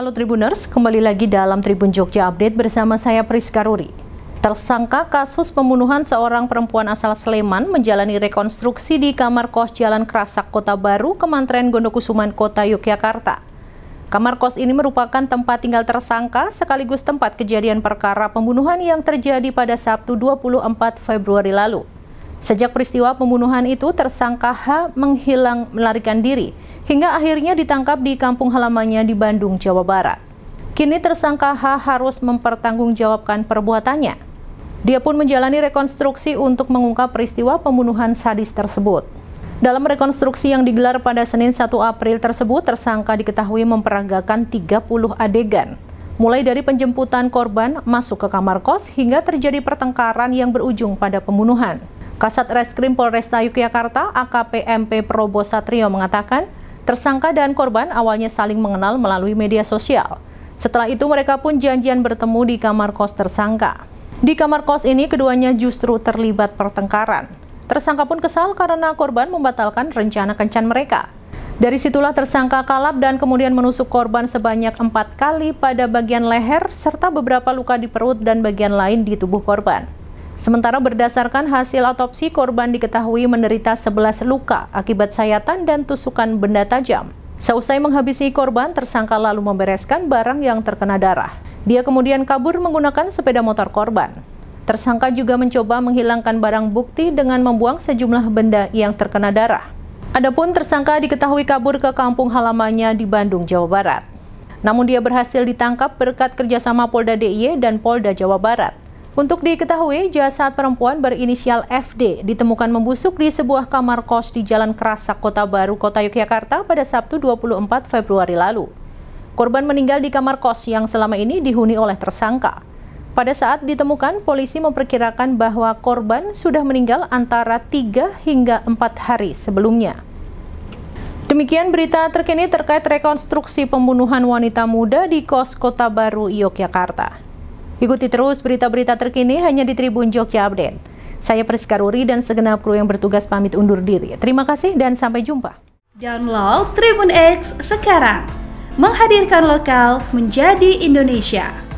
Halo Tribuners, kembali lagi dalam Tribun Jogja Update bersama saya Priska Ruri. Tersangka kasus pembunuhan seorang perempuan asal Sleman menjalani rekonstruksi di kamar kos Jalan Kerasak Kota Baru, Kementerian Gondokusuman Kota Yogyakarta. Kamar kos ini merupakan tempat tinggal tersangka sekaligus tempat kejadian perkara pembunuhan yang terjadi pada Sabtu 24 Februari lalu. Sejak peristiwa pembunuhan itu, tersangka H menghilang melarikan diri, hingga akhirnya ditangkap di kampung halamannya di Bandung, Jawa Barat. Kini tersangka H harus mempertanggungjawabkan perbuatannya. Dia pun menjalani rekonstruksi untuk mengungkap peristiwa pembunuhan sadis tersebut. Dalam rekonstruksi yang digelar pada Senin 1 April tersebut, tersangka diketahui memperagakan 30 adegan. Mulai dari penjemputan korban masuk ke kamar kos hingga terjadi pertengkaran yang berujung pada pembunuhan. Kasat Reskrim Polresta Yogyakarta AKP MP Probo Satrio mengatakan, tersangka dan korban awalnya saling mengenal melalui media sosial. Setelah itu mereka pun janjian bertemu di kamar kos tersangka. Di kamar kos ini keduanya justru terlibat pertengkaran. Tersangka pun kesal karena korban membatalkan rencana kencan mereka. Dari situlah tersangka kalap dan kemudian menusuk korban sebanyak empat kali pada bagian leher serta beberapa luka di perut dan bagian lain di tubuh korban. Sementara berdasarkan hasil otopsi, korban diketahui menderita 11 luka akibat sayatan dan tusukan benda tajam. Seusai menghabisi korban, tersangka lalu membereskan barang yang terkena darah. Dia kemudian kabur menggunakan sepeda motor korban. Tersangka juga mencoba menghilangkan barang bukti dengan membuang sejumlah benda yang terkena darah. Adapun tersangka diketahui kabur ke kampung halamannya di Bandung, Jawa Barat. Namun dia berhasil ditangkap berkat kerjasama Polda DIY dan Polda Jawa Barat. Untuk diketahui, jasad perempuan berinisial FD ditemukan membusuk di sebuah kamar kos di Jalan Kerasak, Kota Baru, Kota Yogyakarta pada Sabtu 24 Februari lalu. Korban meninggal di kamar kos yang selama ini dihuni oleh tersangka. Pada saat ditemukan, polisi memperkirakan bahwa korban sudah meninggal antara 3 hingga 4 hari sebelumnya. Demikian berita terkini terkait rekonstruksi pembunuhan wanita muda di kos Kota Baru, Yogyakarta. Ikuti terus berita-berita terkini hanya di Tribun Jogja Update. Saya Priska Ruri dan segenap kru yang bertugas pamit undur diri. Terima kasih dan sampai jumpa. Download Tribun X sekarang. Menghadirkan lokal menjadi Indonesia.